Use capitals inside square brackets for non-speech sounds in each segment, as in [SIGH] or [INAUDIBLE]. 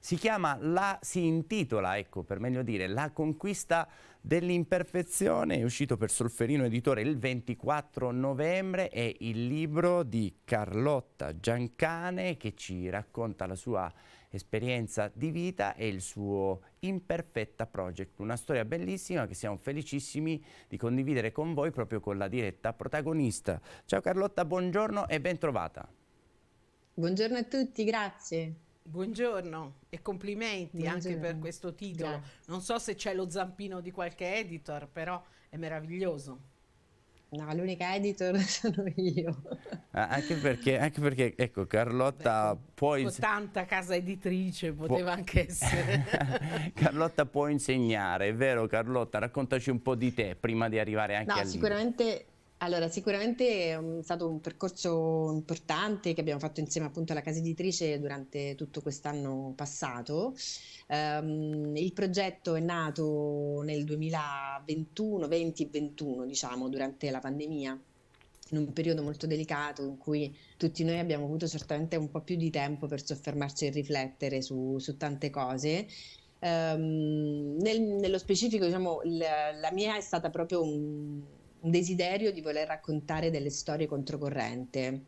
Si chiama la, si intitola, ecco per meglio dire, La conquista dell'imperfezione, è uscito per Solferino Editore il 24 novembre, è il libro di Carlotta Giancane che ci racconta la sua esperienza di vita e il suo Imperfetta Project, una storia bellissima che siamo felicissimi di condividere con voi proprio con la diretta protagonista. Ciao Carlotta, buongiorno e ben trovata. Buongiorno a tutti, grazie. Buongiorno e complimenti Buongiorno. anche per questo titolo. Grazie. Non so se c'è lo zampino di qualche editor, però è meraviglioso. No, l'unica editor [LAUGHS] sono io. Ah, anche, perché, anche perché, ecco, Carlotta Beh, può... Ins- tanta casa editrice, poteva può... anche [LAUGHS] essere. Carlotta può insegnare, è vero Carlotta? Raccontaci un po' di te prima di arrivare anche no, a... No, sicuramente... Libro allora, sicuramente mm, è stato un percorso importante che abbiamo fatto insieme appunto alla casa editrice durante tutto quest'anno passato. Ehm, il progetto è nato nel 2021, 2021 diciamo, durante la pandemia, in un periodo molto delicato in cui tutti noi abbiamo avuto certamente un po' più di tempo per soffermarci e riflettere su, su tante cose. Ehm, nel- nello specifico, diciamo, il- la mia è stata proprio un un desiderio di voler raccontare delle storie controcorrente.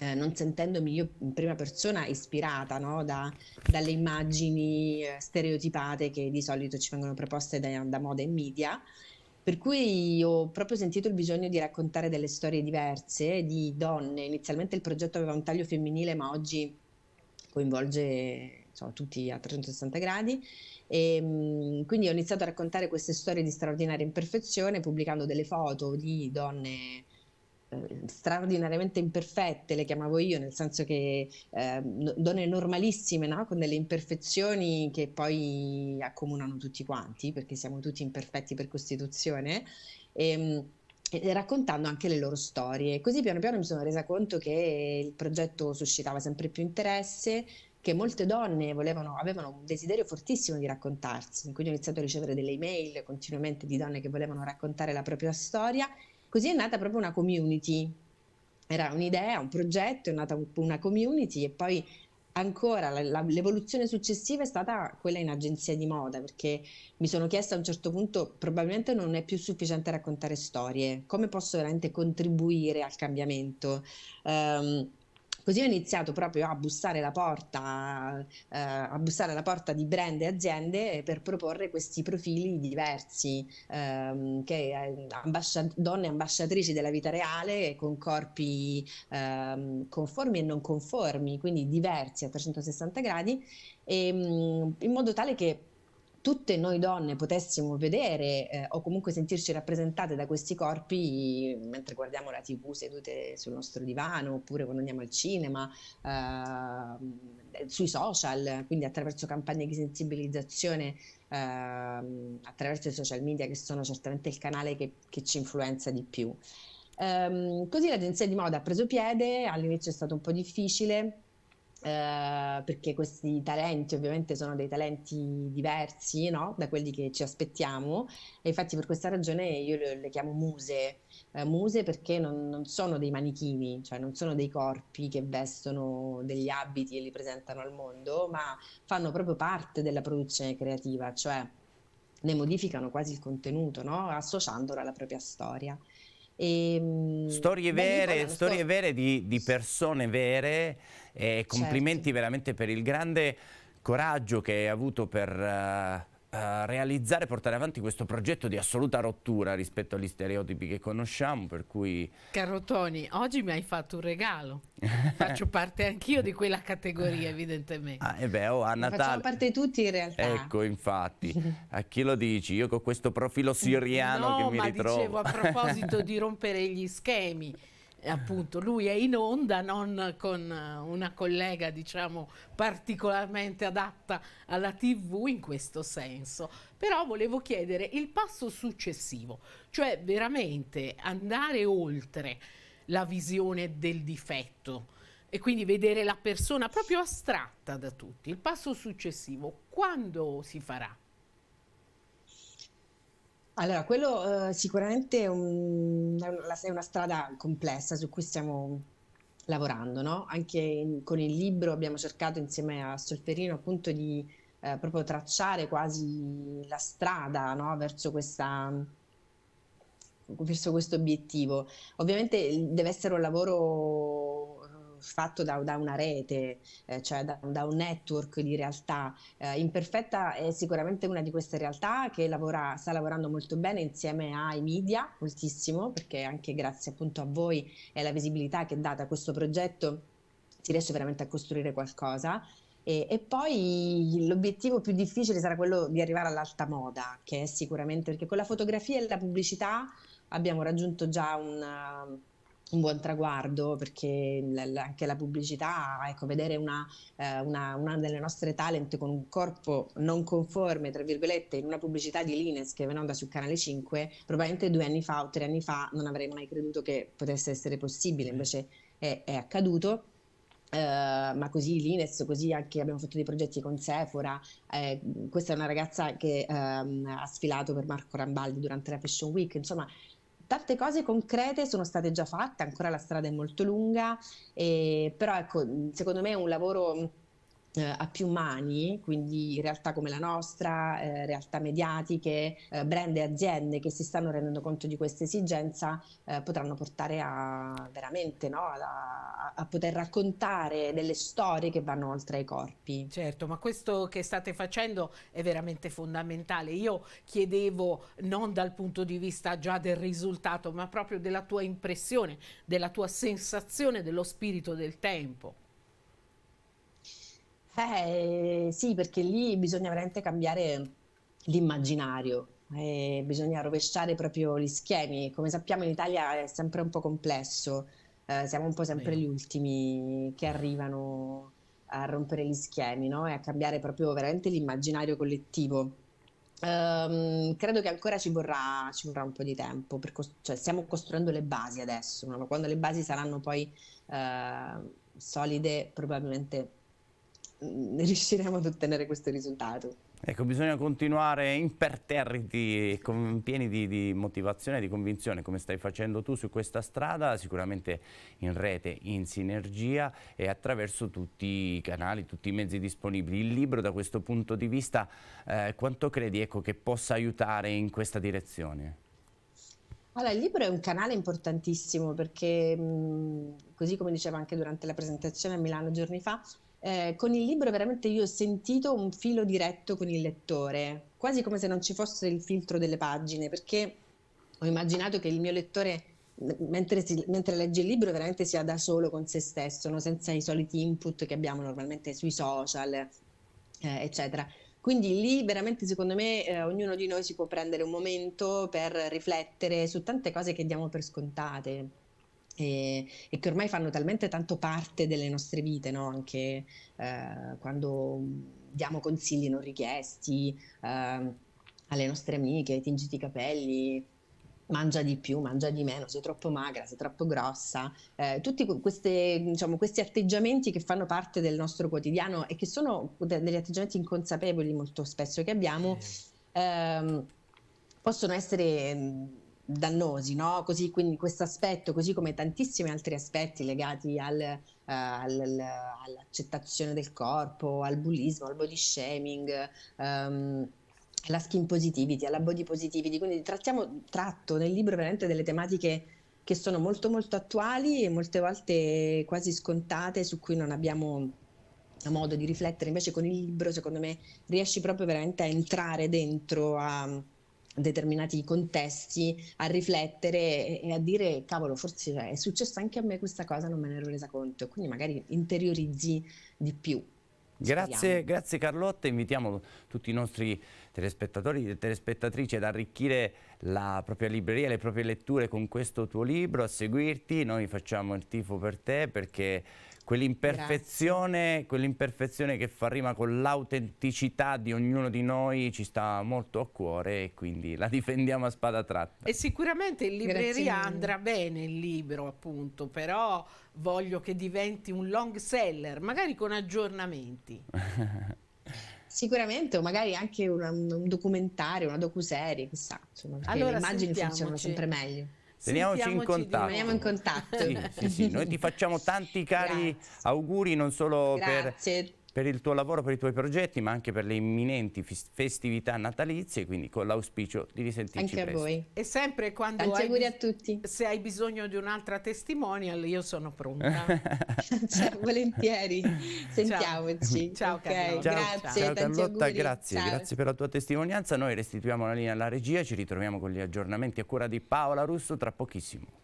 Eh, non sentendomi io in prima persona ispirata no? da, dalle immagini eh, stereotipate che di solito ci vengono proposte da, da moda e media, per cui ho proprio sentito il bisogno di raccontare delle storie diverse di donne. Inizialmente il progetto aveva un taglio femminile, ma oggi coinvolge insomma, tutti a 360 gradi. E, ehm, quindi ho iniziato a raccontare queste storie di straordinaria imperfezione pubblicando delle foto di donne eh, straordinariamente imperfette, le chiamavo io, nel senso che eh, donne normalissime, no? con delle imperfezioni che poi accomunano tutti quanti, perché siamo tutti imperfetti per costituzione, e, ehm, e raccontando anche le loro storie. Così piano piano mi sono resa conto che il progetto suscitava sempre più interesse, che molte donne volevano, avevano un desiderio fortissimo di raccontarsi, quindi ho iniziato a ricevere delle email continuamente di donne che volevano raccontare la propria storia, così è nata proprio una community, era un'idea, un progetto, è nata una community e poi ancora la, la, l'evoluzione successiva è stata quella in agenzia di moda perché mi sono chiesta a un certo punto probabilmente non è più sufficiente raccontare storie come posso veramente contribuire al cambiamento um, Così ho iniziato proprio a bussare la porta, eh, a bussare la porta di brand e aziende per proporre questi profili diversi, ehm, che, eh, ambascia- donne ambasciatrici della vita reale con corpi ehm, conformi e non conformi, quindi diversi a 360 gradi, e, ehm, in modo tale che tutte noi donne potessimo vedere eh, o comunque sentirci rappresentate da questi corpi eh, mentre guardiamo la tv sedute sul nostro divano oppure quando andiamo al cinema, eh, sui social, quindi attraverso campagne di sensibilizzazione ehm, attraverso i social media che sono certamente il canale che, che ci influenza di più. Um, così l'agenzia di moda ha preso piede, all'inizio è stato un po' difficile, eh, perché questi talenti ovviamente sono dei talenti diversi no? da quelli che ci aspettiamo e infatti per questa ragione io le, le chiamo muse, eh, muse perché non, non, sono dei manichini, cioè non sono dei corpi che vestono degli abiti e li presentano al mondo, ma fanno proprio parte della produzione creativa, cioè ne modificano quasi il contenuto, no? associandolo alla propria storia. E, ehm, storie vere, storie sto... vere di, di, persone vere e eh, complimenti certo. veramente per il grande coraggio che hai avuto per... Uh eh, realizzare e portare avanti questo progetto di assoluta rottura rispetto agli stereotipi che conosciamo, per cui... Caro Tony, oggi mi hai fatto un regalo, [LAUGHS] faccio parte anch'io di quella categoria evidentemente. Ah, e eh beh, oh, a Natale... Facciamo parte tutti in realtà. Ecco, infatti, [LAUGHS] a chi lo dici? Io con questo profilo siriano no, che mi ritrovo... No, ma dicevo a proposito [LAUGHS] di rompere gli schemi appunto lui è in onda non con eh, una collega diciamo particolarmente adatta alla tv in questo senso però volevo chiedere il passo successivo cioè veramente andare oltre la visione del difetto e quindi vedere la persona proprio astratta da tutti il passo successivo quando si farà? Allora, quello eh, sicuramente è, un- è una è una strada complessa su cui stiamo lavorando, no? Anche in- con il libro abbiamo cercato insieme a Solferino appunto di eh, proprio tracciare quasi la strada, no? Verso questa, verso questo obiettivo. Ovviamente deve essere un lavoro fatto da, da una rete, eh, cioè da, da, un network di realtà. Eh, Imperfetta è sicuramente una di queste realtà che lavora, sta lavorando molto bene insieme ai media, moltissimo, perché anche grazie appunto a voi e alla visibilità che date a questo progetto si riesce veramente a costruire qualcosa. E, e, poi l'obiettivo più difficile sarà quello di arrivare all'alta moda, che è sicuramente perché con la fotografia e la pubblicità abbiamo raggiunto già un un buon traguardo perché anche la pubblicità, ecco, vedere una, eh, una, una, delle nostre talent con un corpo non conforme, tra virgolette, in una pubblicità di Lines che veniva su Canale 5, probabilmente due anni fa o tre anni fa non avrei mai creduto che potesse essere possibile, mm. invece è, è accaduto. Uh, ma così l'Ines, così anche abbiamo fatto dei progetti con Sephora. Eh, questa è una ragazza che um, ha sfilato per Marco Rambaldi durante la Fashion Week. Insomma, tante cose concrete sono state già fatte, ancora la strada è molto lunga, eh, però ecco, secondo me è un lavoro eh, a più mani, quindi realtà come la nostra, eh, realtà mediatiche, eh, brand e aziende che si stanno rendendo conto di questa esigenza, eh, potranno portare a veramente no, a, a, poter raccontare delle storie che vanno oltre ai corpi. Certo, ma questo che state facendo è veramente fondamentale. Io chiedevo non dal punto di vista già del risultato, ma proprio della tua impressione, della tua sensazione dello spirito del tempo. Eh, sì, perché lì bisogna veramente cambiare l'immaginario, eh, bisogna rovesciare proprio gli schemi. Come sappiamo in Italia è sempre un po' complesso, eh, siamo un po' sempre gli ultimi che arrivano a rompere gli schemi no? e a cambiare proprio veramente l'immaginario collettivo. Um, credo che ancora ci vorrà, ci vorrà, un po' di tempo, cost- cioè stiamo costruendo le basi adesso, ma quando le basi saranno poi uh, solide probabilmente Mm, riusciremo ad ottenere questo risultato. Ecco, bisogna continuare imperterriti e pieni di, di, motivazione e di convinzione come stai facendo tu su questa strada, sicuramente in rete, in sinergia e attraverso tutti i canali, tutti i mezzi disponibili. Il libro da questo punto di vista eh, quanto credi ecco, che possa aiutare in questa direzione? Allora, il libro è un canale importantissimo perché, mh, mm, così come diceva anche durante la presentazione a Milano giorni fa, eh, con il libro veramente io ho sentito un filo diretto con il lettore, quasi come se non ci fosse il filtro delle pagine, perché ho immaginato che il mio lettore mentre, si, mentre legge il libro veramente sia da solo con se stesso, no? senza i soliti input che abbiamo normalmente sui social, eh, eccetera. Quindi lì veramente secondo me eh, ognuno di noi si può prendere un momento per riflettere su tante cose che diamo per scontate. E, e, che ormai fanno talmente tanto parte delle nostre vite, no? anche eh, quando diamo consigli non richiesti eh, alle nostre amiche, tingiti i capelli, mangia di più, mangia di meno, sei troppo magra, sei troppo grossa, eh, tutti queste, diciamo, questi atteggiamenti che fanno parte del nostro quotidiano e che sono degli atteggiamenti inconsapevoli molto spesso che abbiamo, ehm, possono essere dannosi, no? Così, quindi questo aspetto, così come tantissimi altri aspetti legati al, eh, al, all'accettazione del corpo, al bullismo, al body shaming, ehm, alla skin positivity, alla body positivity, quindi trattiamo, tratto nel libro veramente delle tematiche che sono molto molto attuali e molte volte quasi scontate su cui non abbiamo modo di riflettere, invece con il libro secondo me riesci proprio veramente a entrare dentro a determinati contesti a riflettere e a dire cavolo forse cioè, è successo anche a me questa cosa non me ne ero resa conto quindi magari interiorizzi di più Grazie, grazie, Carlotta, invitiamo tutti i nostri telespettatori e telespettatrici ad arricchire la propria libreria, le proprie letture con questo tuo libro, a seguirti, noi facciamo il tifo per te perché Quell'imperfezione, quell'imperfezione che fa rima con l'autenticità di ognuno di noi ci sta molto a cuore e quindi la difendiamo a spada tratta. E sicuramente in libreria andrà bene il libro, appunto, però voglio che diventi un long seller, magari con aggiornamenti. [LAUGHS] Sicuramente, o magari anche un, un documentario, una docuserie, chissà. Insomma, allora, le immagini funzionano sempre meglio. Teniamoci in contatto. Rimaniamo in contatto. Sì, sì, sì. Noi ti facciamo tanti cari Grazie. auguri non solo Grazie. per per il tuo lavoro, per i tuoi progetti, ma anche per le imminenti festività natalizie, quindi con l'auspicio di risentirci Anche presto. a voi. E sempre quando Tanti auguri a tutti. Se hai bisogno di un'altra testimonial, io sono pronta. [LAUGHS] cioè, volentieri. Sentiamoci. [LAUGHS] Ciao, okay. ciao Grazie, ciao, Carlotta, grazie, ciao. grazie per la tua testimonianza. Noi restituiamo la linea alla regia, ci ritroviamo con gli aggiornamenti a cura di Paola Russo tra pochissimo.